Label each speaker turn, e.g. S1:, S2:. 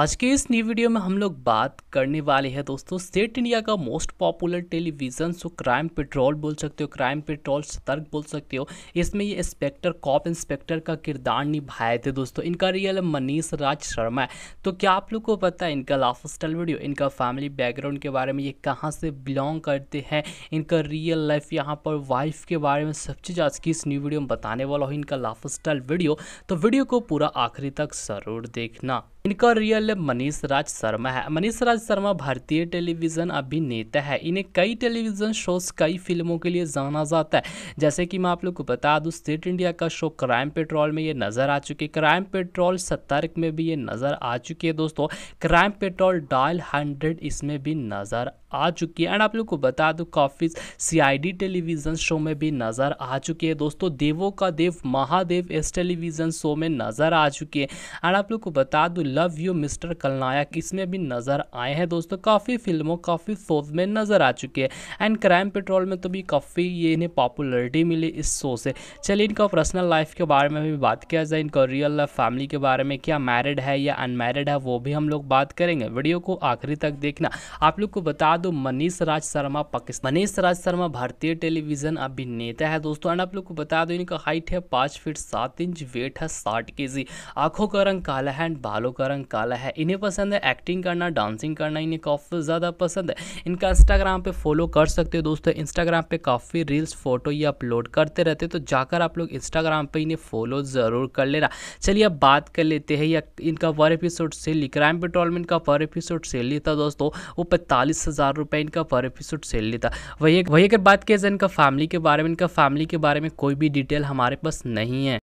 S1: आज के इस न्यू वीडियो में हम लोग बात करने वाले हैं दोस्तों सेट इंडिया का most popular television show Crime Patrol बोल सकते हो क्राइम पेट्रोल सतर्क बोल सकते हो इसमें ये इंस्पेक्टर कॉप इंस्पेक्टर का किरदार निभाए थे दोस्तों इनका रियल मनीष राज शर्मा है तो क्या आप लोग को पता है इनका लाइफ स्टाइल वीडियो इनका फैमिली बैकग्राउंड के बारे में ये कहाँ से बिलोंग करते हैं इनका रियल लाइफ यहाँ पर वाइफ के बारे में सब चीज़ आज की इस न्यू वीडियो में बताने वाला हूँ इनका लाइफ स्टाइल वीडियो तो वीडियो को पूरा आखिरी तक ज़रूर देखना इनका रियल नेम मनीष राज शर्मा है मनीष राज शर्मा भारतीय टेलीविज़न अभिनेता है इन्हें कई टेलीविज़न शोज कई फिल्मों के लिए जाना जाता है जैसे कि मैं आप लोग को बता दूं स्टेट इंडिया का शो क्राइम पेट्रोल में ये नज़र आ चुके क्राइम पेट्रोल सतर्क में भी ये नज़र आ चुकी है दोस्तों क्राइम पेट्रोल डायल हंड्रेड इसमें भी नज़र आ चुकी है एंड आप लोग को बता दूँ काफ़ी सीआईडी टेलीविज़न शो में भी नज़र आ चुकी है दोस्तों देवों का देव महादेव इस टेलीविज़न शो में नज़र आ चुकी है एंड आप लोग को बता दूँ लव यू मिस्टर कलनायक इसमें भी नज़र आए हैं दोस्तों काफ़ी फिल्मों काफ़ी शोज में नज़र आ चुके हैं एंड क्राइम पेट्रोल में तो भी काफ़ी ये इन्हें पॉपुलरिटी मिली इस शो से चलिए इनका पर्सनल लाइफ के बारे में भी बात किया जाए इनका रियल लाइफ फैमिली के बारे में क्या मैरिड है या अनमेरिड है वो भी हम लोग बात करेंगे वीडियो को आखिरी तक देखना आप लोग को बता दो मनीष राज शर्मा पाकिस्तान मनीष राज शर्मा भारतीय टेलीविजन अभिनेता है दोस्तों एंड आप लोग को बता दो इनका हाइट है पांच फीट सात इंच वेट है साठ के जी आँखों का रंग काला है एंड बालों का रंग काला है इन्हें पसंद है एक्टिंग करना डांसिंग करना इन्हें काफ़ी ज़्यादा पसंद है इनका इंस्टाग्राम पे फॉलो कर सकते हो दोस्तों इंस्टाग्राम पे काफ़ी रील्स फोटो ये अपलोड करते रहते तो जाकर आप लोग इंस्टाग्राम पे इन्हें फॉलो ज़रूर कर लेना चलिए अब बात कर लेते हैं या इनका पर एपिसोड सेल क्राइम पेट्रोलमेंट का पर एपिसोड सेल था दोस्तों वो पैंतालीस हज़ार रुपये इनका पर एपिसोड सेल लेता वही वही अगर बात किया जाए इनका फैमिली के बारे में इनका फैमिली के बारे में कोई भी डिटेल हमारे पास नहीं है